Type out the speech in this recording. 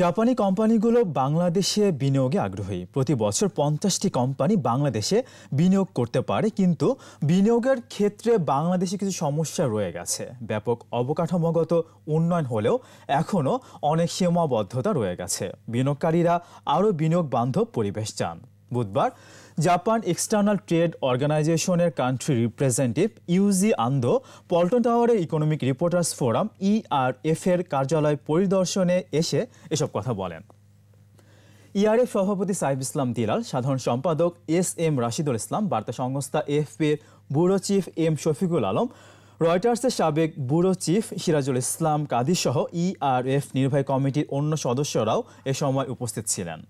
জাপানি কোম্পানিগুলো বাংলাদেশে বিনিয়োগে আগ্রহী প্রতি বছর পঞ্চাশটি কোম্পানি বাংলাদেশে বিনিয়োগ করতে পারে কিন্তু বিনিয়োগের ক্ষেত্রে বাংলাদেশে কিছু সমস্যা রয়ে গেছে ব্যাপক অবকাঠামোগত উন্নয়ন হলেও এখনও অনেক সীমাবদ্ধতা রয়ে গেছে বিনিয়োগকারীরা আরও বিনিয়োগ বান্ধব পরিবেশ চান বুধবার জাপান এক্সটার্নাল ট্রেড অর্গানাইজেশনের country representative Yuji Ando Paltan টাওয়ারের ইকোনমিক রিপোর্টার্স ফোরাম ইআরএফ এর কার্যালয় পরিদর্শনে এসে এসব কথা বলেন ইআরএফ e সভাপতি সাহেব ইসলাম দিলাল সাধারণ সম্পাদক এস এম রাশিদুল ইসলাম বার্তা সংস্থা এর bureau chief M Shafiqul Alam রয়টার্সের সাবেক ব্যুরো চিফ সিরাজুল ইসলাম কাদিসহ ইআরএফ e নির্বাহী কমিটির অন্য সদস্যরাও এ সময় উপস্থিত ছিলেন